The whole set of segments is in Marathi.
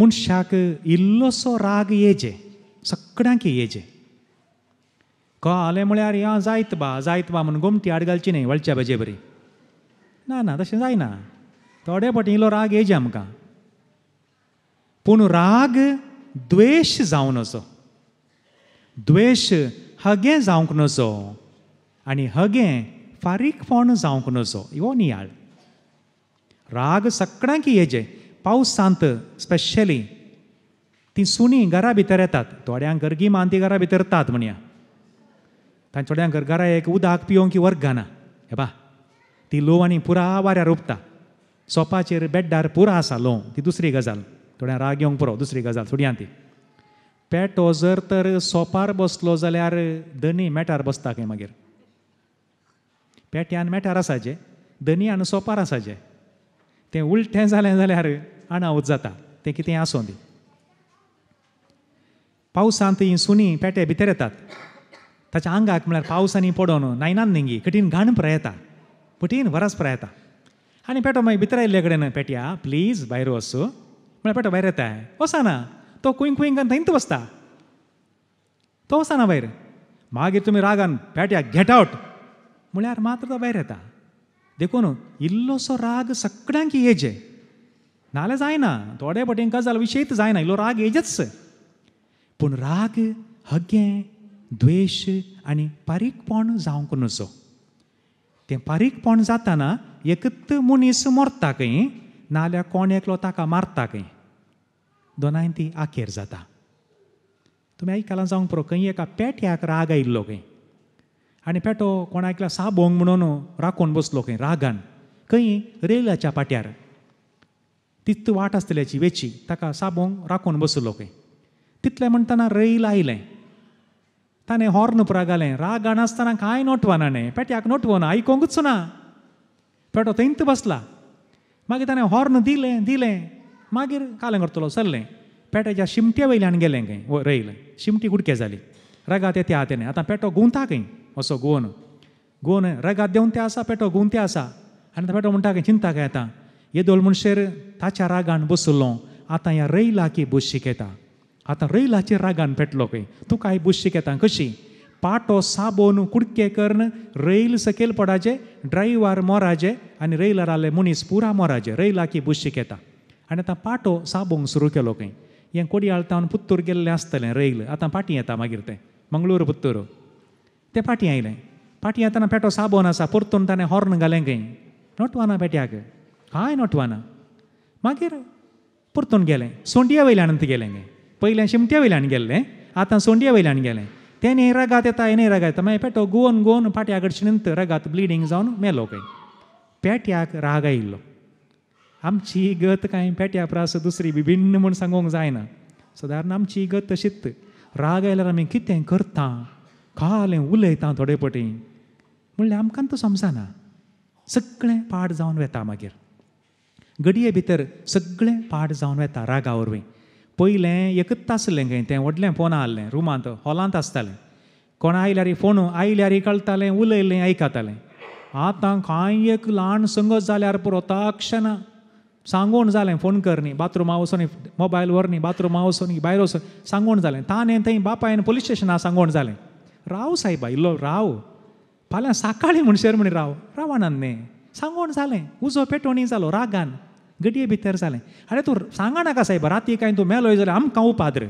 मनशाक इल्लोसो राग येजे सगळ्यांक येजे कळ्ळें म्हळ्यार या जायत बा जायत बा म्हणून गोमटी आड घालची न्ही वळच्या भाजे बरी ना ना तशें जायना थोडे फावटी इलो राग येजे आमकां पूण राग द्वेश जावं नजो द्वेश हगें जावंक नजो आनी हगें फारीकपण जावंक नजो हो नियाळ राग सगळ्यांक येजे सांत स्पेशली ती सुनी घरा भितर येतात थोड्यांक गर्गी मान ती घरा भितर येतात म्हणया तांचे थोड्यांक घरा एक उदक पिवंक की वर्ग घाना हे बा ती लोव आनी पुरा वाऱ्यार ओपता सोपाचेर बेड्डार पुरो आसा लोव ती दुसरी गजाल थोड्यां राग येवंक पुरो दुसरी गजाल सोडयां ती पेटो जर तर सोपार बसलो जाल्यार धनी मेटार बसता खंय मागीर पेट्यान मेटार जे धनी आनी सोपार जे तें उल्टें जालें जाल्यार आणावत जाता तें कितें आसूं दी पावसांत हीं सुनी पेटे भितर येतात ताच्या आंगाक म्हळ्यार पावसांनी पडोन नायनान निंगी कठीण घाण येता पटीन वरास येता आनी पेटो मागीर भितर आयिल्ले कडेन पेट्या प्लीज भायर वसू म्हळ्यार पेटो भायर येता वसाना तो कुईंग कुईंग घालून थंयत बसता तो वसाना भायर मागीर तुमी रागान पेट्या गेट आवट म्हळ्यार मात्र तो भायर येता देखून इल्लोसो राग सगळ्यांक येजे नाल्या जायना थोडे पटेन गजाल विशयत जायना इल्लो राग येजच पूण राग हगे द्वेश आणि पारीकपण जावंक नजो तें पारीकपण जाताना एकत मनीस मरता खंय नाल्या कोण एकलो ताका मारता खंय दोनायन ती आखेर जाता तुमी आयकलां जावंक पुरो खंय एका पेट्याक राग आयिल्लो खंय आनी पेटो कोण आयकला साबोंग म्हणून राखोन बसलो खंय रागान खंय रेल्वेच्या पाट्यार तित वाट आसतल्याची वेची ताका साबोंग राखोन बसलो खंय तितलें म्हणटना रैल आयलें ताणें हॉर्न पुरागालें रागान आसतना कांय नोटवाना न्हय पेट्याक नोटवना आयकोंकूच ना पेटो थंयत बसला मागीर ताणें हॉर्न दिलें दिलें मागीर कालें करतलो सरलें पेट्याच्या शिमट्या वयल्यान गेलें खंय रेल शिमटी कुडके जाली रागात येते आहा तेणें आतां पेटो गुंता खंय असो गोन गोन रगा देऊन ते असा पेटो गोवन ते आणि आनी पेटो म्हणटा चिंता काय आतां हे मनशेर ताच्या रागान बसलो या रैला की बूस शिकयता आता रैलाचे रागान पेटलो खंय तू काय बूस शिकयता कशी पाटो साबोन कुडके करन रैल सकेल पडाचे ड्रायव्हर मोराजे आणि रैलार आले मनीस पुरा मोराजे की बूस शिकयता आणि आता पाटो साबोंक सुरू केलो खंय हें कोडी तावन पुत्तूर गेल्लें आसतलें रैल आता पाटी येता मागीर तें मंगळूर पुत्तूर ते फाटी आयलें फाटी येताना पेटो साबोन आसा परतून ताणें हॉर्न घालें खंय नोटवाना पेट्याक कांय नोटवाना मागीर परतून गेलें सोंड्या वयल्यान गेलें खंय पयलें शिमट्या वयल्यान गेल्लें आतां सोंड्या वयल्यान गेलें तेणे रगात येता येणे रगात येता मागीर पेटो गोवन गोवन पाट्या कडचे निंत रगात ब्लिडींग जावन मेलो खंय पेट्याक राग आयिल्लो आमची गत कांय पेट्या प्रास दुसरी बी भिन्न म्हूण सांगूंक जायना सादारण आमची गत तशीत राग आयल्यार आमी कितें करता कालें उलयता थोडे पटी म्हणल्यार आमकां तो समजना सगळें पाड जावन वेता मागीर घडये भितर सगळें पाड जावन वेता रागा वरवीं पयलें एकच आसलें खंय तें व्हडलें फोन आसलें रुमांत हॉलांत आसतालें कोण आयल्यार फोन आयल्यार कळटालें उलयलें आयकतालें आतां खंय एक ल्हान संगत जाल्यार पुरो ना सांगून जालें फोन कर न्ही बाथरुमा वचून मोबायल व्हर न्ही बाथरुमा वचून भायर वचून सांगून जालें ताणें थंय बापायन पोलीस स्टेशनाक सांगून जालें राव सायबा इल्लो राव फाल्यां साकाळी म्हणशेर म्हण राव रावाणान्ने सांगोन जालें उजो पेटोणी जालो रागान गडये भितर जालें आरे तूं सांगा नाका साहेबा राती कांय तूं मेलोय जाल्यार आमकां रे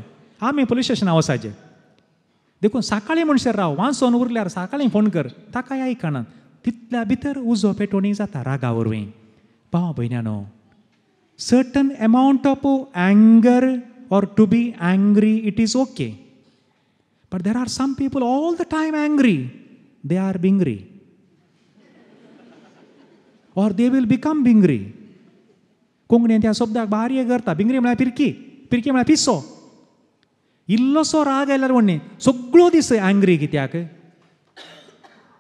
आमी पोलीस स्टेशना वसाचे देखून साकाळी म्हणशेर राव वांचोन उरल्यार साकाळी फोन कर ताकाय आयकनात तितल्या भितर उजो पेटोणी जाता रागा वरवीं पाव भयण्यानो सर्टन अमावंट ऑफ अँगर or to be angry it is okay But there are some people all the time angry. They are bingry. or they will become bingry. कोंकणींत ह्या शब्दाक बारये करता बिंगरी म्हळ्यार पिरकी पिरकी म्हळ्यार पिसो इल्लोसो राग आयल्यार म्हणणे सगळो दीस आंग्री कित्याक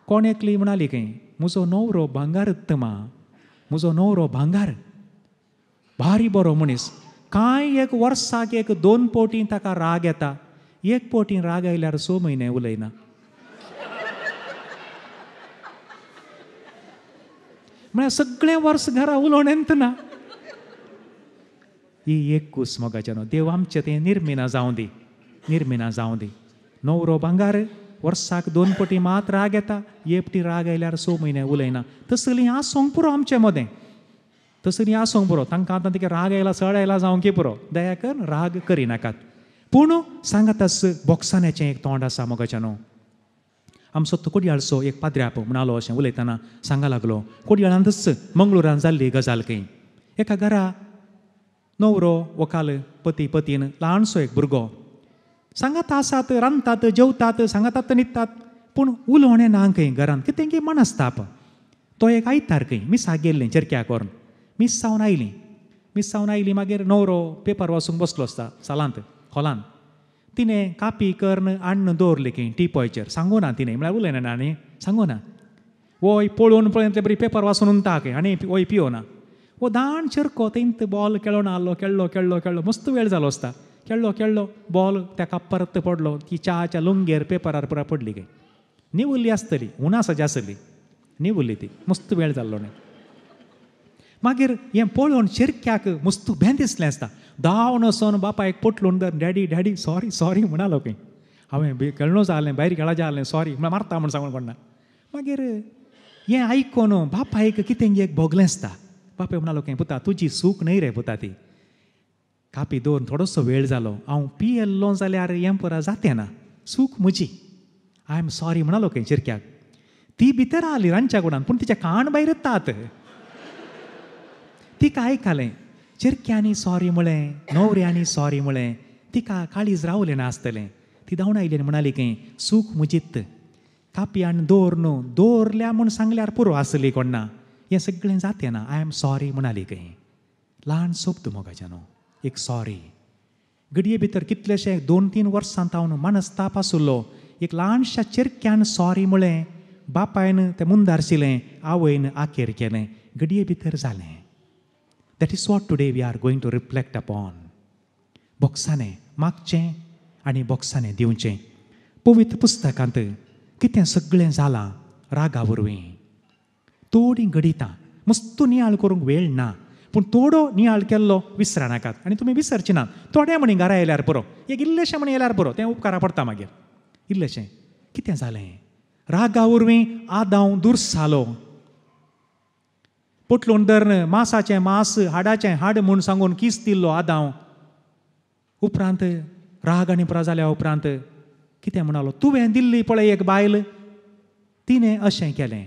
कोण एकली म्हणाली खंय म्हजो नवरो भांगार उत्तमा म्हजो नवरो भांगार भारी बरो मनीस कांय एक वर्साक एक दोन पोटी ताका राग येता एक पोटी राग आयल्यार स महिने उलयना म्हळ्यार सगळे वर्स घरा उलोवणेंत ना ही एक कूस न्हू देव आमचे ते निर्मिना जावं दी निर्मिना जावं दी नवरो भांगार वर्साक दोन पटी मात राग येता एकटी राग आयल्यार स म्हयने उलयना तसली आसोंक पुरो आमचे मदें तसली आसोंक पुरो तांकां आतां तिका राग आयला सळ आयला जावं की पुरो दया कर राग करिनाकात पूण सांगातच बॉक्सानाचें एक तोंड आसा मोगाच्यानो आमचो एक एक पाद्र्याप म्हणालो अशें उलयतना सांगा लागलो कोडयाळांतच मंगळुरान जाल्ली गजाल खंय एका घरा नवरो व्हंकाल पती पतीन ल्हानसो एक भुरगो सांगात आसात रांदतात जेवतात सांगातात न्हिदतात पूण उलोवणें ना खंय घरांत की तेंगे मन आसताप तो एक आयतार खंय मिसाक गेल्लें चरक्याक व्हरून मीस जावन आयलीं मीस जावन आयली मागीर नवरो पेपर वाचूंक बसलो आसता सालांत हॉलान तिणें कापी कर्ण आण्ण दवरलें की पॉयचेर सांगू ना तिणें म्हळ्यार उलयना ना न्ही सांगू ना वय पळोवन पळोवन ते बरी पेपर वाचून उंटा खंय आनी वय पियो ना वो दाण चिरको तेंत बॉल केळो ना आसलो केळ्ळो केळ्ळो केळ्ळो मस्त वेळ जालो आसता केळ्ळो केळ्ळो बॉल तेका परत पडलो की च्याच्या लुंगेर पेपरार पुरा पडली काय निवल्ली आसतली उणा सजी आसतली निवल्ली ती मस्त वेळ जाल्लो न्ही मागीर हें पळोवन शिरक्याक मस्त भें दिसलें आसता धांवन वचोन बापायक पोटलून धर डॅडी डॅडी सॉरी सॉरी म्हणालो खंय हांवें खेळणो जालें भायर खेळाचें जालें सॉरी म्हण मारता म्हण सांगून कोणा मागीर हें आयकोन बापायक कितें एक भोगलें आसता बापाय म्हणालो खंय पुता तुजी सूख न्हय रे पुता ती कापी दोन थोडोसो वेळ जालो हांव पियेल्लो जाल्यार हें परा जातें ना सूख म्हजी आय एम सॉरी म्हणालो खंय शिरक्याक ती भितर आली रांदच्या कुडान पूण तिच्या कान भायर तात तिका आयकालें चिरक्यांनी सॉरी मुळे न्हवऱ्यांनी सॉरी म्हळें तिका काळीज ना आसतलें ती धावून आयली म्हणाली की सूख मुजित कापयान दोर न्हू दोरल्या म्हूण सांगल्यार पुरो आसली ना हें सगळें जातें ना आय एम सॉरी म्हणाली कहें ल्हान मोगाच्या न्हू एक सॉरी घडये भितर कितलेशे दोन तीन वर्सां तावन मनस्ताप आसुल्लो एक ल्हानशा चिरक्यान सॉरी म्हळें बापायन तें मुंदारशिलें आवयन आखेर केलें घडये भितर जालें that is what day we are going to reflect upon बॉक्सांनी मागचें आनी बॉक्सांनी दिवचें पवित्र पुस्तकांत कितें सगळें जालां रागा वरवीं थोडीं घडितां मस्त नियाळ करूंक वेळ ना पूण थोडो नियाळ केल्लो विसरनाकात आनी तुमी विसरचे ना थोड्या म्हणी घरा येयल्यार पुरो एक इल्लेशें म्हणी येयल्यार पुरो तें उपकारा पडता मागीर इल्लेशें कितें जालें रागा वरवीं आदांव दुर्स पोटलून धरण मांसाचें मास हाडाचें हाड म्हूण सांगून किस दिल्लो आदांव उपरांत राग आनी झाल्या उपरांत कितें म्हणालो तुवें दिल्ली पळय एक बायल तिणें अशें केलें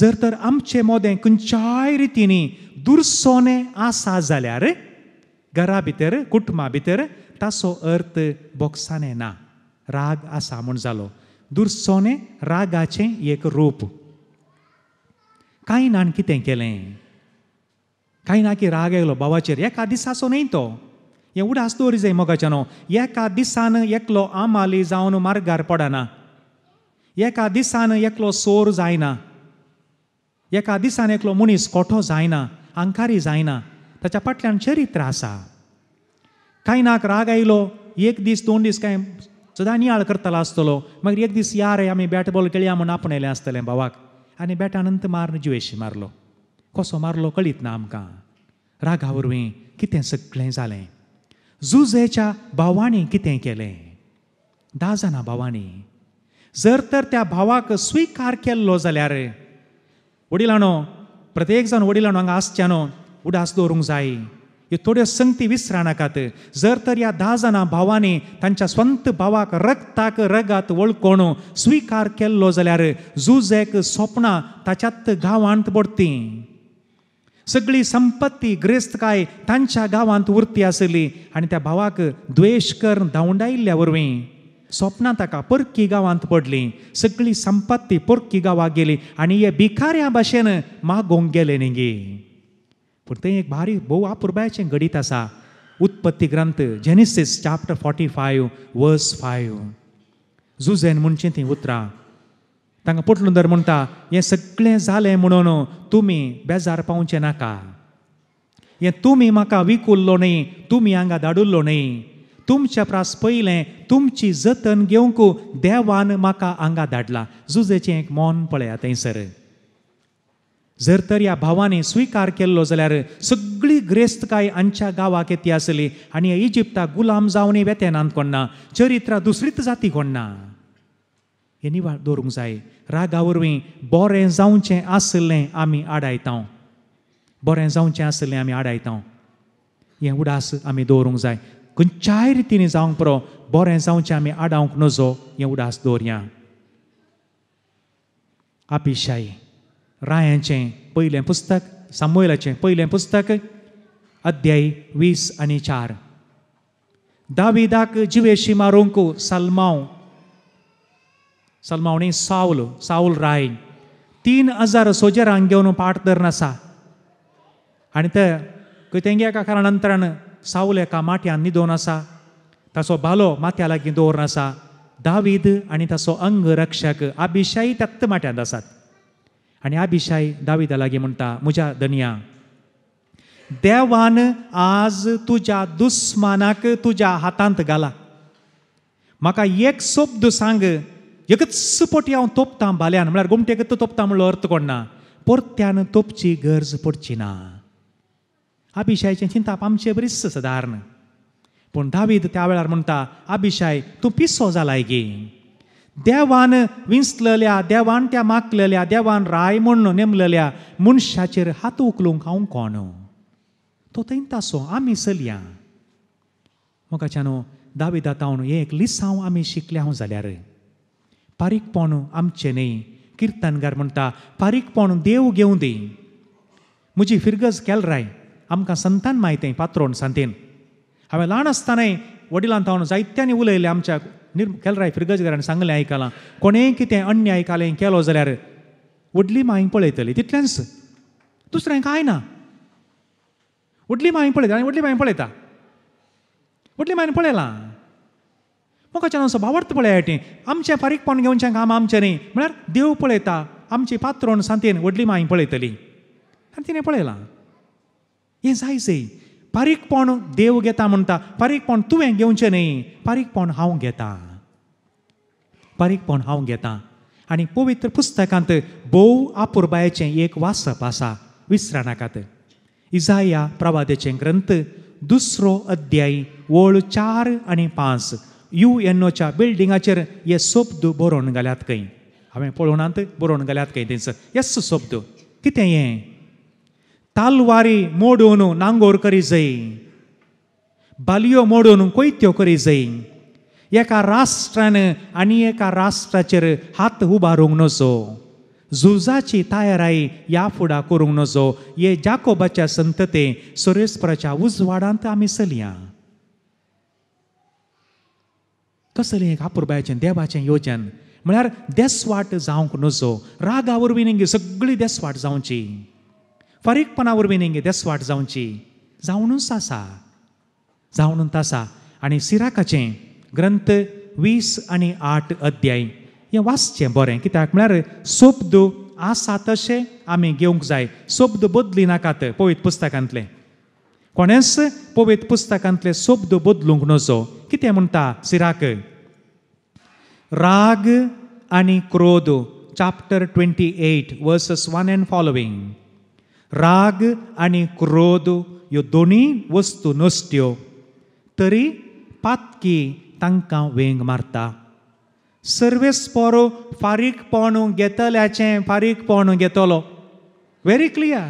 जर तर आमचें मोदें खंयच्याय रितीनी दुर्सोने आसा जाल्यार घरा भितर कुटुंबा भितर ताचो अर्थ बॉक्साने ना राग आसा म्हूण जालो दुरसोने रागाचें एक रूप कांय आणकी तें केलें कांय ना की राग येयलो भावाचेर एका दिसाचो न्हय तो उडास आस्तोरी जाय मोगाच्यानो एका दिसान एकलो आमाली जावन मार्गार पडना एका दिसान एकलो सोर जायना एका दिसान एकलो मनीस कोठो जायना अंकारी जायना ताच्या फाटल्यान चरित्र आसा कांय नाक राग आयलो एक दीस दोन दीस कांय सदां नियाळ करतालो आसतलो मागीर एक दीस या रे आमी बॅट बॉल खेळया म्हूण आपणयलें आसतलें भावाक आणि बेटानंत अनंत मारन जिवेशी मारलो कसो मारलो कळीत ना आमकां रागा वरवीं कितें सगळें जालें जुजेच्या भावांनी कितें केलें धा जाणां भावांनी जर तर त्या भावाक स्विकार केल्लो जाल्यार वडिलांनो प्रत्येक जाण वडिलांनो हांगा आसच्यानो उडास दवरूंक जाय हे थोड्यो संगती खात जर तर या दहा जाणां भावांनी त्यांच्या स्वंत भावाक रक्ताक रगात वळकोण स्वीकार केल्लो जाल्यार जुजेक स्वप्नां ताच्यात गांवांत पडतीं सगळी संपत्ती ग्रेस्तकाय तांच्या गांवांत उरती आसली आनी त्या भावाक द्वेश कर धांवडायिल्ल्या वरवीं स्वप्नां ताका परकी गांवांत पडली सगळी संपत्ती परकी गांवांत गेली आनी हे भिकाऱ्या ह्या भाशेन मागोवंक गेले गे पूण तें एक भारी भोव आपुर्ब्याचें गडीत आसा उत्पत्ती ग्रंथ Genesis chapter forty five verse five झुजेन म्हणचे थंय उतरां तांकां पटलून दर म्हणटा हें सगळें जालें म्हणून तुमी बेजार पावचें नाका हें तुमी म्हाका विकुल्लो न्ही तुमी हांगा धाडुल्लो न्ही तुमच्या प्रास पयलें तुमची जतन घेवंक देवान म्हाका हांगा धाडला झुजेचें एक मोन पळया थंयसर जर तर या भावाने स्वीकार केलो जाल्यार सगळी ग्रेस्तकाय आमच्या गावाक येती आसली आणि इजिप्ता गुलाम जावने वेतेनांत कोण्णा चरित्रा दुसरीच जाती कोण्णा हे निवाळ दवरूंक जाय रागा वरवीं बरें जावचें आसलें आमी आडायतांव बरें जावचें आसलें आमी आडायतांव हें उडास आमी दवरूंक जाय खंयच्याय रितीन जावंक पुरो बरें जावचें आमी आडावंक नजो हे उडास दवरया आपिशाई रायांचें पयलें पुस्तक सामुएलाचें पयलें पुस्तक अध्याय वीस आनी चार दाविदाक जिवेशी मारूंक सलमाव सलमावणी सावल सावल राय तीन हजार सोजरांक घेवन पाठधरन आसा आनी ते तेंगे एका कारणांतरान सावल एका माठ्यान न्हिदोन आसा ताचो बालो माथ्या लागीं दवरून आसा दावीद आनी ताचो अंग रक्षक आभिशायी तक्त माट्यांत आसात आणि आभिशाय दाविदा लागीं म्हणटा म्हज्या देवान आज तुझ्या दुस्मानाक तुझ्या हातांत घाला म्हाका एक सोब्द सांग एकच पोटी हांव तोपतां बाल्यान म्हळ्यार गुमटेकच तोपतां म्हणलो अर्थ कोण ना परत्यान तोपची गरज पडची ना अभिशायचें चिंताप आमचे बरीच सदारण पूण दावीद त्या वेळार म्हणटा अभिशाय तूं पिसो जाला गे देवान विंचलल्या देवान त्या माकलल्या देवान राय म्हण नेमलल्या मनशाचेर हात उखलूंक हांव कोण तो थंय तासो आमी चलया मोगाच्यान दावे दातावन हे एक लिसांव आमी शिकल्या हांव जाल्यार पारीकपण आमचें न्ही किर्तनगार म्हणटा पारीकपण देव घेवं दे म्हजी फिरगज राय आमकां संतान माहिती पात्रोन सांतेन हांवें ल्हान आसतानाय वडिलांत हांव जायत्यांनी उलयलें आमच्या निर् केलराय फिरगजगरान सांगलें आयकलां कोणेंय कितें अन्य आयकालें केलो जाल्यार व्हडली मांय पळयतली तितलेंच दुसरें कांय ना व्हडली मांय पळयता आनी व्हडली मांय पळयता व्हडली मायेन पळयलां मोगाच्यान असो भावार्थ पळय हेटी आमचें फारीकपण घेवनचें काम आमचें न्ही म्हळ्यार देव पळयता आमची पात्रोन सांतेन व्हडली मांय पळयतली आनी तिणें पळयलां हें जायचें पण देव घेता म्हणटा पण तुवें घेवचें न्ही पण हांव घेतां बारीकपण हांव घेतां आनी पवित्र पुस्तकांत भोव आपुरबायेचें एक वासप आसा विसरनाकात इजाया प्रवादेचे ग्रंथ दुसरो अध्यायी वळ चार आनी पांच यू एन ओच्या बिल्डिंगाचेर हे सोबद बरोवन घाल्यात खंय हांवें पळोवनात बरोवन घाल्यात खंय तेंच येस सोबद कितें हें तालवारी मोडून नांगोर करी जई बालयो मोडून कोयत्यो करी जई एका राष्ट्रान आणि एका राष्ट्राचेर हात उबारूंक नजो झुजाची तयाराई या फुडा करूंक नजो हे जाकोबाच्या संतते सुरेस्पराच्या उजवाडांत आमी चलया कसलें एक आपुरबायचें देवाचें योजन म्हळ्यार देसवाट जावंक नजो रागा वरवीं सगळी देसवाट जावची फरीकपणावर नेंगे देस वाट जावची जावणूच आसा जावणूच आसा आनी सिराकाचे ग्रंथ वीस आनी आठ अध्याय हे वाचचें बरें कित्याक म्हळ्यार सोब्द आसा तशें आमी घेवंक जाय शब्द बदली नाकात पवित पुस्तकांतले कोणेच पवित पुस्तकांतले शब्द बदलूंक नजो कितें म्हणटा सिराक राग आनी क्रोध chapter twenty eight verses one and following राग आणि क्रोध ह्यो दोनी वस्तू नसत्यो तरी पातकी तांकां वेंग मारता सर्वेस्पोरो फारीकपण घेतल्याचें फारीकपण घेतलो व्हेरी क्लियर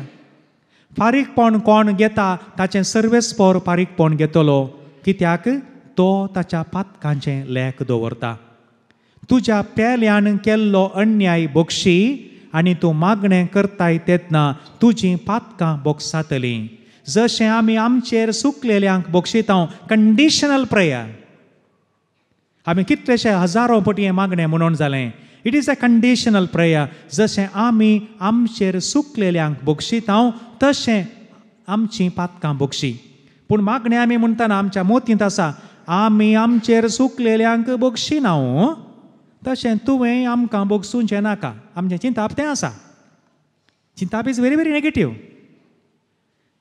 फारीकपण कोण घेता ताचे सर्वेस्पोर फारीकपण घेतलो कित्याक तो ताच्या पातकांचे लेख दवरता तुज्या पेल्यान केल्लो अन्याय बक्षी आणि तूं मागणें करताय तेतना तुजीं पातकां बोक्सातलीं जशें आमी आमचेर सुकलेल्यांक बोक्षितांव कंडिशनल प्रेयर आमी कितलेशे हजारो पटी हें मागणें म्हणून जालें it is a conditional prayer जशें आमी आमचेर सुकलेल्यांक बोक्षितांव तशें आमचीं पातकां बोक्षी पूण मागणें आमी म्हणटना आमच्या मोतींत आसा आमी आमचेर सुकलेल्यांक बोक्षिनांव तशें तुवें आमकां बोगसून नाका आमचें चिंताप तें आसा चिंताप इज व्हेरी व्हेरी नेगेटीव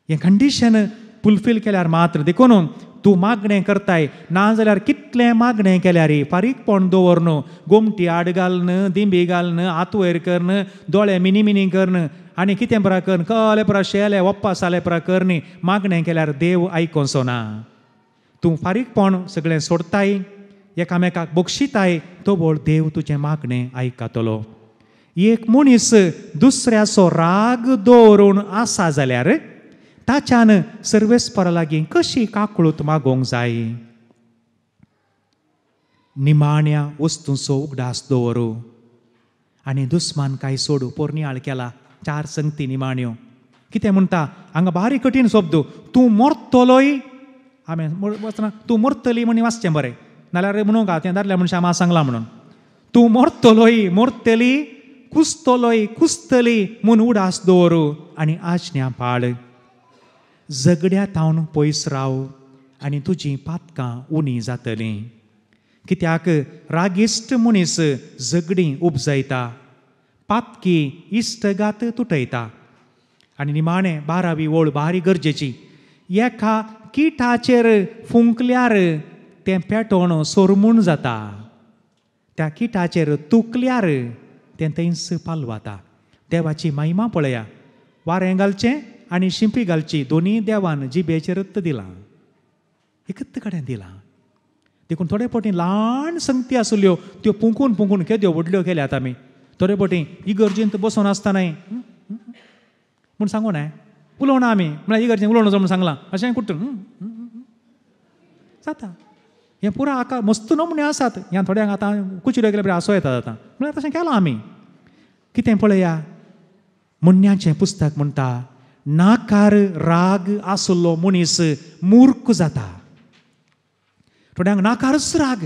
हें कंडिशन फुलफील केल्यार मात्र देखून तूं मागणें करताय नाजाल्यार कितलें मागणें केल्यारय फारीकपण दवर न्हू गोमटी आड घाल न दिंबी घाल न आतवयर करन न दोळे मिनी मिनी कर न आनी कितें परा कर कले परा शेले वप्पा साले परा कर न्ही मागणें केल्यार देव आयकोसो ना तूं फारीकपण सगळें सोडताय एकामेकाक बक्षिताय तो बोल देव तुजें मागणें आयकतलो एक मनीस दुसऱ्याचो राग दवरून आसा जाल्यार ताच्यान सर्वेस्परा लागी कशी काकळूत मागोवंक जाय निमाण्या वस्तूंचो उगडास दवरू आनी दुस्मान काय सोडू पोरनियाळ केला चार संगती निमाण्यो कितें म्हणटा हांगा बारीक कठीण शब्द तूं मरतलोय हांवें वचना तूं मरतली म्हणी वाचचें बरें नाल्यार म्हणूंक का तें दादल्या मनशां मात सांगलां म्हणून तूं मरतलोय मरतली कुस्तलोई कुस्तली म्हूण उडास दवर आनी आज्ञा पाळ झगड्या थावन पयस राव आनी तुजीं पातकां उणी जातलीं कित्याक रागिश्ट मनीस झगडीं उपजयता पातकी इश्टगात तुटयता आनी निमाणें बारावी ओळ भारी गरजेची एका किटाचेर फुंकल्यार तें पेटोण सोरमूण जाता त्या किटाचेर तुकल्यार तें थंयच वता देवाची महिमा पळया वारें घालचें आनी शिंपी घालची दोनी देवान रत्त दिलां एकच कडेन दिलां देखून थोडे फावटी ल्हान संगती आसल्यो त्यो पुंकून पुंकून केद्यो व्हडल्यो केल्यात आमी थोडे फावटी इगर्जेंत बसून आसतनाय म्हूण सांगू ना उलोवना आमी म्हळ्यार इगर्जेन उलोवं म्हूण सांगलां अशें कुट्ट जाता हे पुरा आका मस्त न्हू म्हणून आसात ह्या थोड्यांक आतां कुचऱ्यो केल्या बरें आसूं येतात आतां म्हळ्यार तशें केलां आमी कितें पळया मुन्याचें पुस्तक म्हणटा नाकार राग आसलो मनीस मूर्ख जाता थोड्यांक नाकारच राग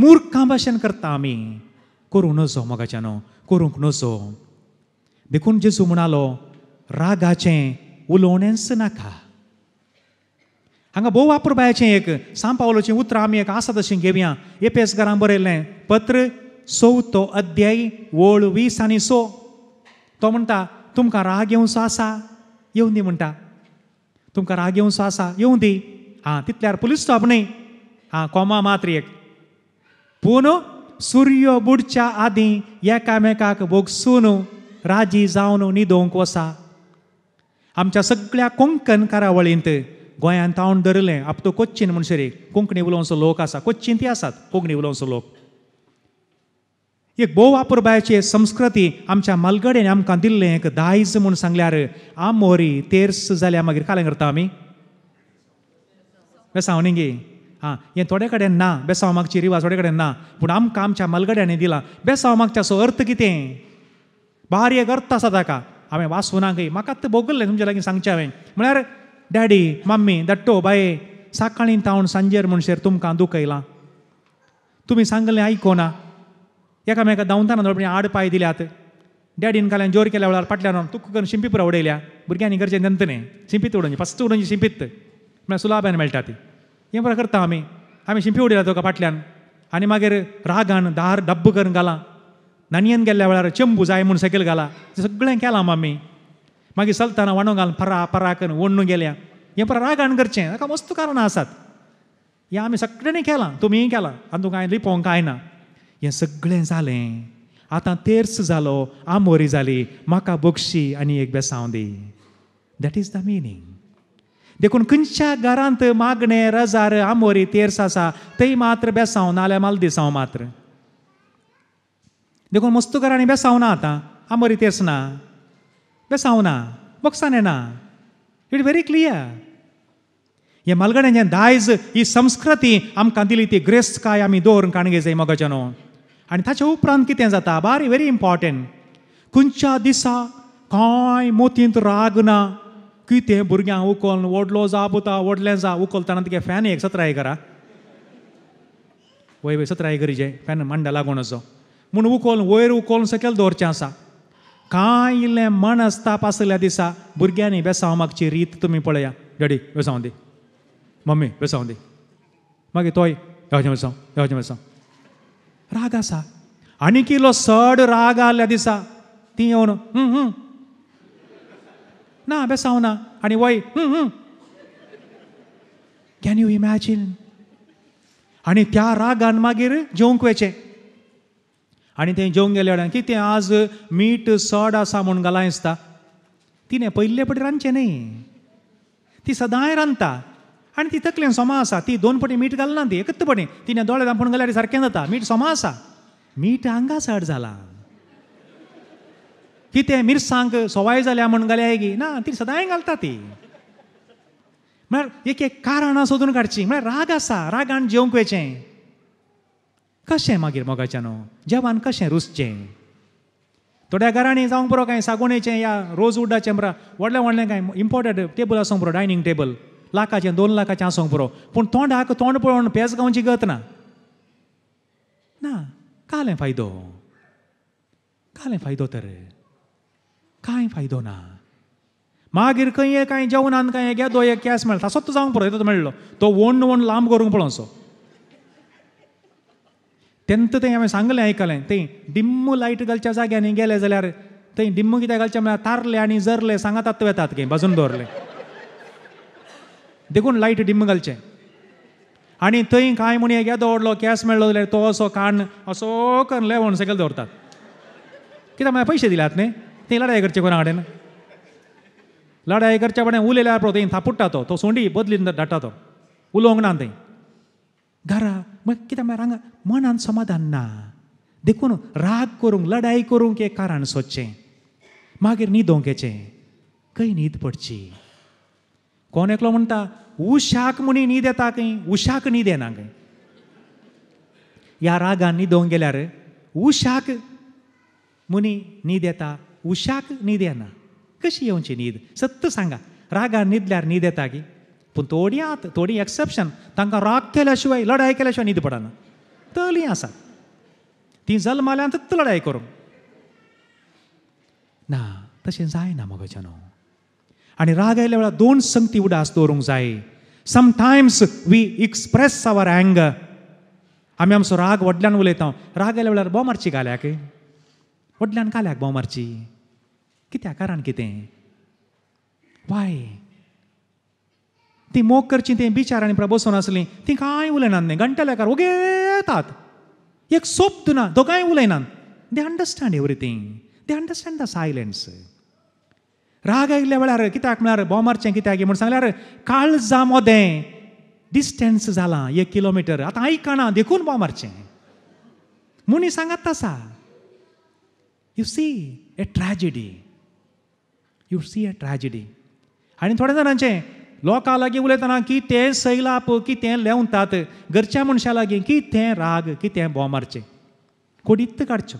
मूर्खां भाशेन करता आमी करूं नजो मोगाच्या न्हू करूंक नजो देखून जेजू म्हणालो रागाचें उलोवणेंच नाका हांगा भोव वापरपायाचें एक साम पावलोचें उतर आमी एक आसा तशें घेवया घरां बरयल्लें पत्र तो अध्यायी वळ वीस आनी सो तो म्हणटा तुमकां राग सो आसा येवन दी म्हणटा तुमकां राग सो आसा येवन दी आं तितल्यार पुलीस स्टॉप न्ही आं कोमा मात्र एक पूण सूर्य बुडच्या आदीं एकामेकाक भोगसून राजी जावन न्हिदोंक वसा आमच्या सगळ्या कोंकण कारावळींत गोंयांत तावण धरलें तो कोच्चीन म्हणसरी कोंकणी उलोवचो लोक आसा कोच्चीन ती आसात कोंकणी उलोवचो लोक एक बायचे संस्कृती आमच्या मालगडेन आमकां दिल्लें एक दायज म्हूण सांगल्यार आमोरी तेर्स जाल्यार मागीर कालें करता आमी बेसांव न्ही गे हां हें थोडे कडेन ना बेसांव मागची रिवाज थोडे कडेन ना पूण आमकां आमच्या मालगड्यांनी दिला बेसांव मागच्याचो अर्थ कितें बारीक अर्थ आसा ताका हांवें वाचून गे म्हाका भोगल्लें तुमच्या लागीं सांगचें हांवें म्हळ्यार डॅडी मम्मी दट्टो बाये सकाळी तावून सांजेर म्हणशेर तुमकां दुखयलां तुमी सांगलें आयकोना एकामेका दावताना नळपणी आड पाय दिल्यात डॅडीन काल जोर केल्या वेळार फाटल्यान तुका करून पुरा उडयल्या भुरग्यांनी घरचे नंतने शिंपीत उडोवन फस्त उडोवन शिंपीत म्हळ्यार सुलाब्यान मेळटा ती हें बरं करता आमी आमी शिंपी उडयला तुका फाटल्यान आनी मागीर रागान दार डब्ब करून घालां नानयेन गेल्ल्या वेळार चेंबू जाय म्हूण सकयल घाला सगळें केलां मम्मी मागीर चलताना वणो घाल परा परा करून वण्णू गेल्या हे परा रागाण करचें हाका मस्त कारणां आसात हें आमी सगळ्यांनी केलां तुमी केलां आनी तुका हांवें लिपोवंक कांय ना हे सगळें जालें आतां तेर्स जालो आमोरी जाली म्हाका बक्षी आनी एक बेसांव दी दॅट इज द मिनींग देखून खंयच्या घरांत मागणें रजार आमोरी तेर्स आसा थंय मात्र बेसांव जाल्यार मालदिसांव मात्र देखून मस्तुकारांनी बेसांव ना आतां आमोरी तेर्स ना ಬೆಸಾವನ येना इट वेरी क्लियर हे म्हालगडें जें दायज ही संस्कृती आमकां दिली ती ग्रेस्त काय आमी दवर काणगे जाय मोगाच्यानो आनी ताचे उपरांत कितें जाता बारी वेरी इम्पॉर्टंट खंयच्या दिसा कांय मोतींत राग ना कितें भुरग्यांक उखल व्हडलो जा पुता व्हडलें जा उखलतना तुगे फॅन एक सत्राय करा वय वय सत्राय करी जे फॅन मांडा लागून असो म्हूण उखल वयर उखल सकयल दवरचें आसा kaile manas tapas le disa burgani besa mak ciri itu mi pola ya jadi besa undi mami besa undi magi toy ya jam besa ya jam besa raga sa ani kilo sad raga le disa tiyo no hmm hmm na besa una ani why hmm hmm can you imagine ani tiar raga an magir jongkwece आणि ते जेवून गेले वेळार की ते आज मीठ सड आसा म्हणून घालां दिसता तिने पयल्ले पटी रांदचें न्ही ती सदांय रांदता आनी ती तकलेन सोमा आसा ती दोन पटी मीठ घालना ती एकत्र पटी तिने दोळे दांपून गेल्यार सारकें जाता मीठ सोमा आसा मीठ हांगा सड जालां कितें मिरसांग सवाय जाल्या म्हण घाल्या गी ना ती सदांय घालता ती म्हळ्यार एक एक कारणां सोदून काडची म्हळ्यार राग आसा रागान जेवंक वेचें कशें मागीर मोगाच्यान जेवण कशें रुचचें थोड्या घरांनी जावंक पुरो कांय सागोणेचें या रोज उड्डाचें पुरो व्हडलें व्हडलें कांय इम्पोर्टंट टेबल आसूंक पुरो डायनींग टेबल लाखाचें दोन लाखाचें आसूंक पुरो पूण तोंडाक तोंड पळोवन पेजगांवची गत ना ना कालें फायदो कालें फायदो तर कांय फायदो ना मागीर खंय कांय जेवणान कांय घेदो एक केस मेळटा तसोच जावंक पुरो तो मेळ्ळो तो वोंड वोंड लांब करूंक पळोवचो तेन्थ तें हांवें सांगलें आयकलें तें डिम्म लायट घालच्या जाग्यांनी गेले जाल्यार थंय डिम्म कित्याक घालचें म्हळ्यार तारले आनी जरले सांगा तात्व येतात गे बाजून दवरलें देखून लायट डिम्म घालचें आनी थंय कांय म्हूण हे दवरलो कॅस मेळ्ळो जाल्यार तो असो कान असो करले वणसकल दवरतात कित्याक म्हळ्यार पयशे दिल्यात न्ही तें लढाई करचे कोणा कडेन लढाई करच्या कडेन उलयल्यार पळय थंय थापुट्टा तो तो सोंडी बदलीन धाडटा तो उलोवंक ना थंय घरा मग किती मागीर हांगा मनान समाधान ना देखून राग करूंक लढाई करूंक एक कारण सोदचें मागीर न्हिदोंक येचें खंय न्हीद पडची कोण एकलो म्हणटा उशाक म्हणी न्हीद येता खंय उशाक न्हीद येना खंय ह्या रागान न्हिदोंक गेल्यार उशाक मुनी न्हीद येता उशाक न्हीद येना कशी येवची न्हीद सत्त सांगा रागान न्हिदल्यार न्हीद येता की पूण थोडी आत थोडी एक्सेप्शन तांकां राग केल्या शिवाय लढाय केल्या शिवाय न्हिद पडना तलीं आसात तीं जल्माल्यांतच लढाय करूंक ना तशें जायना जनो आनी राग आयल्या वेळार दोन संगती उडास दवरूंक जाय समटायम्स वी एक्सप्रेस आवर अँगर आमी आमचो राग व्हडल्यान उलयता राग आयल्या वेळार बोमारची मारची घाल्याक व्हडल्यान घाल्याक बोमारची मारची कित्या कारण कितें वाय ती मोग करचीं बिचार बिचारांनी प्रबोसन असली ती कांय उलयनात न्ही घंटेलेकार ओगे येतात एक सोबत ना दोगांय उलयनात they understand everything they understand the silence राग आयिल्ल्या वेळार कित्याक म्हळ्यार बॉमारचें कित्याक म्हूण सांगल्यार काळजा मोदें डिस्टन्स जालां एक किलोमिटर आतां आयकना देखून बॉमारचें मुनी सांगात आसा you see a tragedy you see a tragedy आनी थोड्या जाणांचें लोकां लागीं उलयतना की तें सैलाप की तें लेवतात घरच्या मनशा लागीं की तें राग की तें बोमारचें कोडित्त काडचो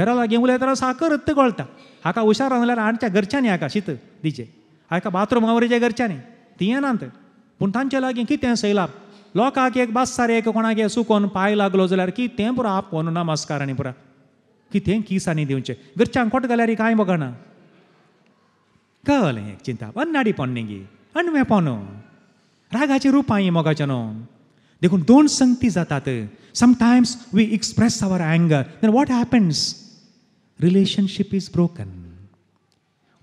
घरा लागीं उलयतना साखर रत्त कळटा हाका हुशार आणच्या आमच्या घरच्यांनी हाका शीत दिचें हाका बाथरूम आवरेच्या घरच्यांनी ती नात पूण तांचे लागीं कितें सैलाप लोकांक एक बास्सार एक कोणाक सुकोन पांय लागलो जाल्यार की तें पुरो आपोन नमस्कार आनी पुरा कितें किसांनी दिवचें घरच्यांक कोट घाल्यार कांय बघना कळलें एक चिंता बन्नाडी पोन्नेगी आनी वेपानो रागाचें रूप हां मोगाचेनो देखून दोन संगती जातात sometimes we express our anger then what happens relationship is broken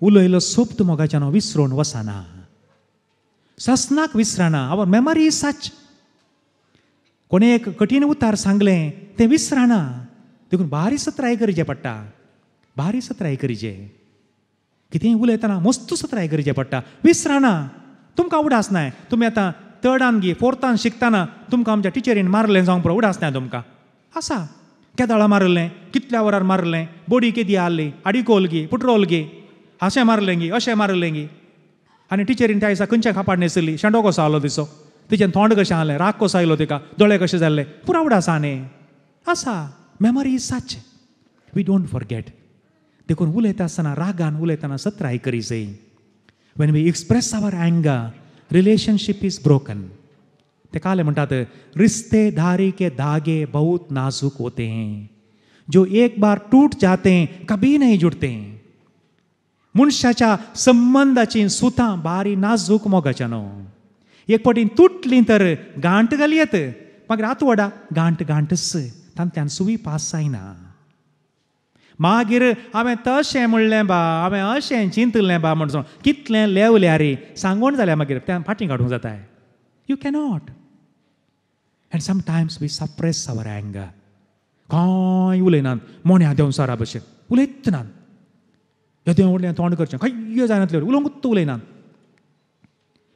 उलयलो सोबत मोगाच्यान विसरून वसाना ससनाक विसराना आवर मेमरी इज सच कोणी एक कठीण उतार सांगलें तें विसराना देखून बारीस ट्राय करचें पडटा बारीस ट्राय करचें कितेंय उलयतना मस्त ट्राय करचें पडटा विसराना तुमकां उड आसनाय तुमी आतां थर्डान गी फोर्थान शिकताना तुमकां आमच्या टिचरीन मारलें जावंक पुरो उड आसनाय तुमकां आसा केदाळां मारलें कितल्या वरार मारलें बोडी केदी आहली आडिकोल गे पुट्रोल गी अशें मारलें गी अशें मारलें गे आनी टिचरीन त्या दिसा खंयच्या खापाड न्हेसली शेंडो कसो आहलो तिचो तिचें थोंड कशें आहलें राग कसो आयलो तिका दोळे कशें जाल्ले पुरावड आसा न्ही आसा memory is such we don't forget देखून उलयता आसतना रागान उलयतना सत्र करी जायी When we express our anger, relationship is broken. ते काले मंटाते रिश्तेदारी के धागे बहुत नाजुक होते हैं जो एक बार टूट जाते हैं कभी नहीं जुड़ते हैं मनशाच्या संबंधाची सुतां बारी नाजूक मोगाच्यानो एक पटीन तुटली तर गांठ घालयेत मागीर आतवडा गांठ गांठस तांतल्यान सुवी पास जायना मागीर हांवें तशें म्हणलें बा हांवें अशें चिंतलें बा म्हणसो कितलें लेवल्या रे सांगून जाल्यार मागीर त्या फाटीं काडूंक जाता you cannot end sometimes we suppress our anger खंय उलयनात मोण्या सरा भशेन उलयत नात देव उडलें तोंड करचें खंय उलोवंक उलोवंकूच उलयनात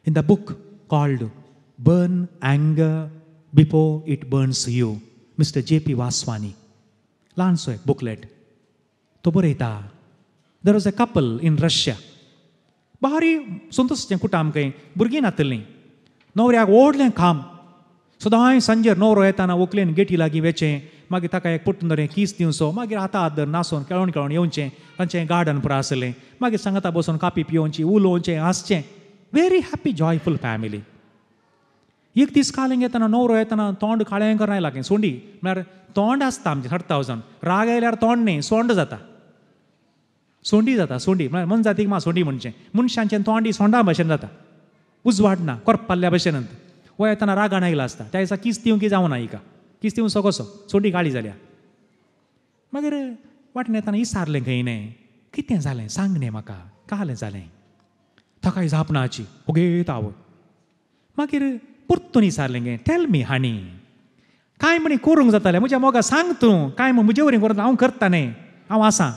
in the book called burn anger before it burns you mister J P Vaswani ल्हानसो एक बुकलेट तो There there was a couple in Russia बारी ಕುಟಾಮ್ कुटाम ಬುರ್ಗಿನ भुरगीं ನೋವ್ರಿ नवऱ्याक ಓಡ್ಲೆ काम सदांय सांजेर न्हवरो येताना व्हंकलेन गेटी लागीं वेचे मागीर ताका एक पुट्टन धरें कीस दिवचो मागीर हाता हात धर नासोन खेळोन केळोन येवचें तांचें गार्डन पुरो आसलें मागीर सांगता बसून कापी पियोवची उलोवचें हांसचें वेरी हॅप्पी जॉयफूल फॅमिली एक दीस कालीं येताना नवरो येताना तोंड काळें करून लागलें सोंडी म्हळ्यार तोंड आसता आमचें थर्ड थावजंड राग आयल्यार तोंड न्ही सोंड जाता सोंडी जाता सोंडी म्हळ्यार मन जाती मा सोंडी म्हणचें मनशांचें तोंडी सोंडा भशेन जाता उजवाड ना पाल्ल्या भशेन व येताना रागाण आयला असता त्या दिसा किस्तीव की जावं ना हिका किस्तीव सगोसो सोंडी काळी जाल्या मागीर वाटण येताना इसारलें खंयनें कितें जालें सांग न्ही म्हाका कालें जालें ना जापणाची ओगे आवय मागीर परतून इसारलें गे टेल मी हाणी कांय म्हणी करूंक जातालें म्हज्या मोगा सांग तूं कांय म्हण म्हजे वरी करता हांव करता हांव आसां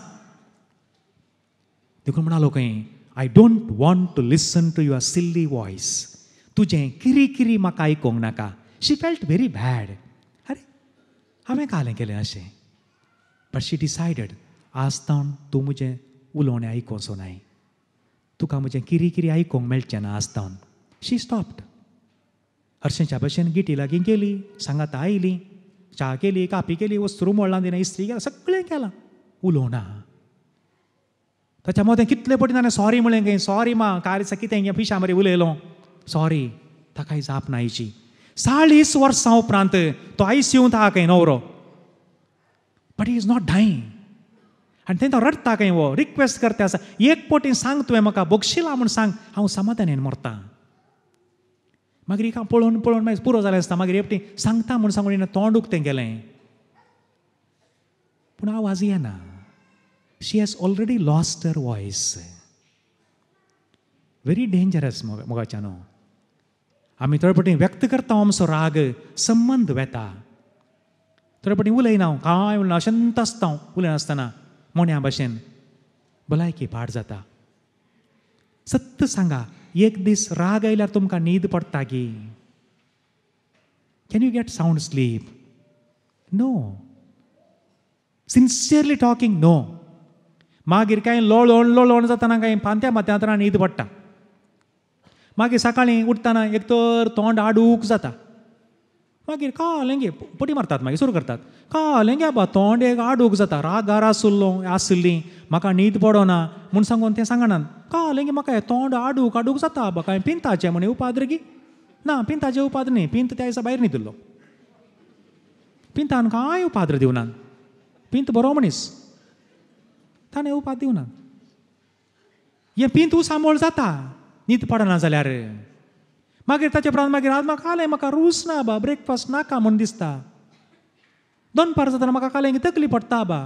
देखो मना लो कहीं I don't want to listen to your silly voice तुझे किरी किरी म्हाका आयकूंक नाका शी फेल्ट वेरी बैड अरे हमें कहा केलें अशें बट शी डिसाइडेड आज तू मुझे उलोने आई को आयकोचो नाय तुका मुझे किरी किरी आई आयकूंक मेळचें ना आज तावन शी स्टॉप्ड हरशेच्या भशेन गिटी लागीं गेली सांगाता आयली च्या केली कापी केली वस्तू मोडलां दिना इस्त्री केला सगळें केलां उलोवना ताच्या तें कितले पटी ताणें सॉरी म्हणलें गे सॉरी मा कार कितें गे हें पिशा मरे उलयलो सॉरी ताका जाप जाप हिची चाळीस वर्सां उपरांत तो आयस येवन ता खंय नवरो but he is not dying आनी तें तो रडटा खंय वो रिक्वेस्ट करता आसा एक पटी सांग तुवें म्हाका बोगशिला म्हूण सांग हांव समाधानान मरतां मागीर एक पळोवन पळोवन मागीर पुरो जालें आसता मागीर एकटी सांगता म्हूण सांगून तोंडूक तें गेलें पूण आवाज येना she has already lost her voice. Very dangerous, Mogachano. I'm interpreting Vectikartam's rag, summoned Veta. Interpreting Ulaina, I will not shantastam, Ulanastana, Monia Bashin, Balaiki Parzata. Satta Sangha, yek this raga ilatumka need portagi. Can you get sound sleep? No. Sincerely talking, no. मागीर कांय लोळ लोळ जाताना कांय पांत्या मात्यांतरान न्हीद पडटा मागीर सकाळीं उठताना एक तर तोंड आडूक जाता मागीर गे पटी मारतात मागीर सुरू करतात गे आबा तोंड एक आडूक जाता रागार आसुल्लो आसुल्लीं म्हाका न्हीद पडोना म्हूण सांगून तें सांगनान कालेंगे म्हाका हें तोंड आडूक आडूक जाता आबा काय पिंताचें म्हणे उपाद्र गी ना पिंताचें उपाद्र न्ही पिंत त्या दिसा भायर न्हिदिल्लो पिंतान कांय उपाद्र दिवनान पिंत बरो मनीस ताणें उपास दिवना हें पीन तूं सांबाळ जाता न्हिद पडना जाल्यार मागीर ताचे उपरांत मागीर आज म्हाका आलें म्हाका रूस ना बा ब्रेकफास्ट नाका म्हूण दिसता दनपार जाताना म्हाका कालें तकली पडटा बा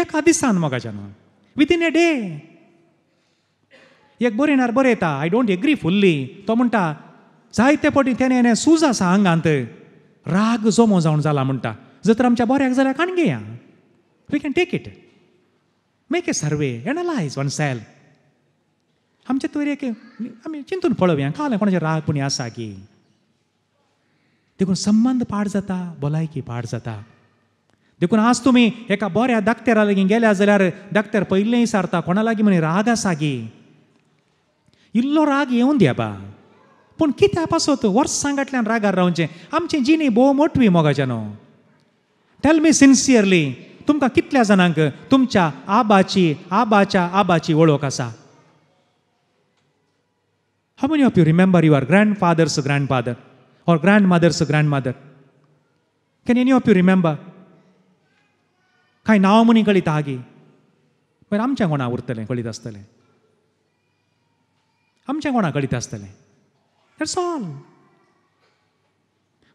एका दिसान म्हाकाच्यान विथीन ए डे एक बरयणार बरें येता आय डोंट एग्री फुल्ली तो म्हणटा जायते पटी तेणे हेणे सूज आसा हांगांत राग जमो जावन जाला म्हणटा जर तर आमच्या बऱ्याक जाल्यार काण घेया we can take it a survey analyse oneself आमचे तोरयेक आमी चिंतून पळोवया काल कोणाचे राग कोणी आसा की देखून संबंद पाड जाता भलायकी पाड जाता देखून आज तुम्ही एका बऱ्या दाखत्यारा लागीं गेल्या जाल्यार दाखत्यार पयलेंय सारता कोणा लागीं म्हणे राग आसा गी इल्लो राग येवन दियाबा पूण कित्या पासत वर्सांगांतल्यान रागार रावचें आमचें जिणी भोव मोटवी मोगाच्यानो टॅल मी सिन्सियरली तुमकां कितल्या जाणांक तुमच्या आबाची आबाच्या आबाची वळख आसा how many of you remember your grandfathers grandfather or grandmothers grandmother can any of you remember कांय नांव मुनी कळीत गी पण आमच्या कोणा उरतलें कळीत आसतलें आमच्या कोणा कळीत आसतलें दॅट्स ऑल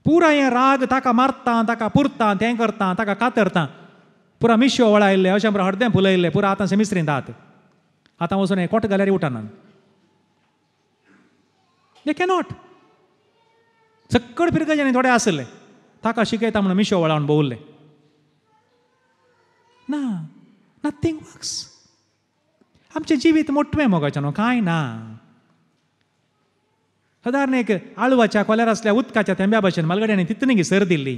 पुराय राग ताका मारता ताका पुरता तें करता ताका कातरता ಪೂರ ಮಿಶ್ಯೋ ಒಳ ಇಲ್ಲೇ ಅವಶಂಬ್ರ ಹೊಡೆದೆ ಪುಲ ಇಲ್ಲೇ ಪೂರ ಆತನ ಸೆಮಿಸ್ರಿಂದ आतां वचून ಹೊಸನೆ कोट ಗಲರಿ ಊಟ ನಾನು ದೇ नॉट सक्कड पिरगजांनी थोडे आसले ताका शिकयता म्हणून मिशो वळावन भोवले ना नथींग वर्क्स आमचें जिवीत मोटवें मोगाचें न्हू कांय ना सदारण एक आळवाच्या कोल्यार असल्या उदकाच्या तेंब्या भाशेन मालगड्यांनी तितली सर दिल्ली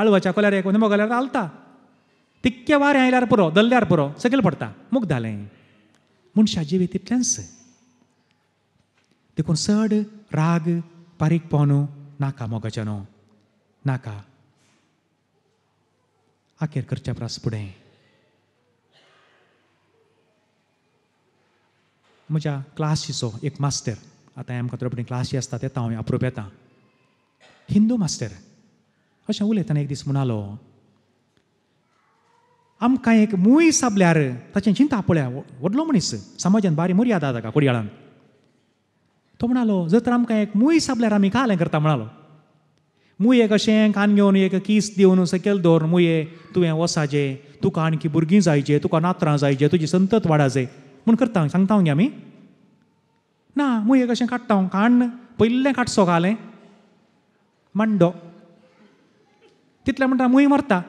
आळवाच्या कोल्यार एक मोगल्यार आलता ತಿಕ್ಕೆ आयल्यार पुरो दल्ल्यार पुरो सगळें पडटा ಪಡ್ತಾ जालें मनशाचे वेतींतल्यान सय देखून चड राग बारीक पावनो नाका मोगाच्यानो नाका आखेर करच्या परस फुडें म्हज्या क्लासीचो एक मास्तर आतां आमकां थोडे क्लासी आसता तेता हांव आपरूप येता हिंदू मास्तर अशें उलयतना एक दीस म्हणालो एक e mui साबल्यार ताचें चिंता apolea, व्हडलो मनीस समाजान muri adada ca curialan. तो म्हणालो जर तर आमकां एक मुई साबल्यार आमी कालें करता म्हणालो मुये अशें कान घेवन एक कीस दिवन सकयल दवरून मुये तुवें वसाचे तुका आणखी भुरगीं जायचें तुका नातरां जायचें तुजी संतत वाडाचे म्हूण करता सांगता गे आमी ना मुये अशें काडटा हांव काण्ण पयल्लें काटसो कालें मांडो तितलें म्हणटा मुई मरता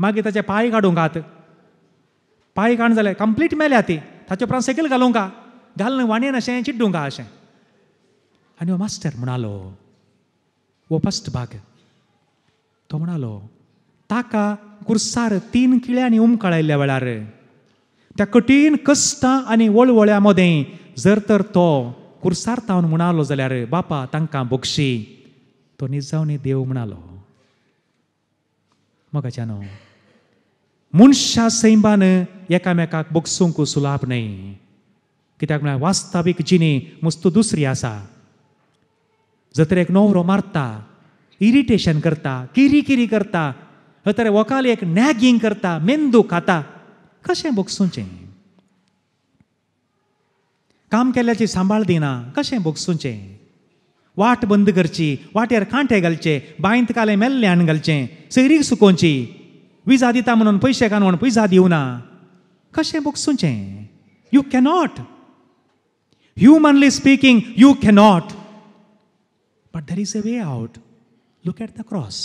मागीर ताचे पांय हात पांय काण जाले कंप्लीट मेल्या ती ताचे उपरांत सकयल घाल न्हू वाणेन अशें चिड्डूंका अशें आनी हो मास्टर म्हणालो हो फस्ट भाग तो म्हणालो ताका कुर्सार तीन किळ्यांनी उमकळायल्या वेळार त्या कठीण कस्तां आनी वळवळ्या मदें जर तर तो कुर्सार तावन म्हणालो जाल्यार बापा तांकां बक्षी तो निजावनी देव म्हणालो मगाच्यान मनशा सेम्बा एक मेक बोगसूंक को सुलाब नहीं क्या वास्तविक जिनी मुस्तु दुसरी आसा जत्र एक नवरो मारता इरिटेशन करता किरी किरी करता जत्र वकाल एक नैगिंग करता मेन्दू खाता कशें बोगसूचे काम के सांभाळ दिना कशें बोगसूचे वाट बंद करची वाटेर कांटे घालचे बांयत काले मेल्ल्यान घालचे सैरीक सुकोवची विजा दिता म्हणून पयशे कान म्हणून विजा दिवना कशें बोगसूचें you cannot humanly speaking you cannot but there is a way out look at the cross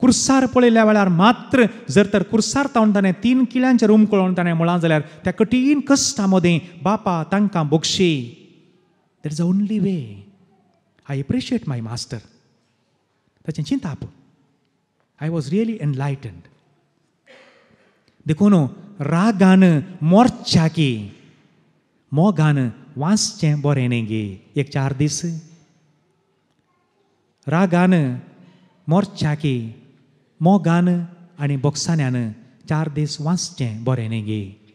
कुर्सार पळयल्या वेळार मात्र जर तर कुर्सार तावन ताणें तीन रूम उमकळोवन ताणें मुळां जाल्यार त्या कठीण कश्टा मदीं बापा तांकां बोगशी there is a only way I appreciate my master ताचें चिंता आय वॉज रिअली enlightened. देखून रागान, राग गान मोर की मो गान वांसचे बोरे गे एक चार दीस राग गान छाकी की मो गान आणि बोक्सान्यान चार दीस वांसचे बोरे गे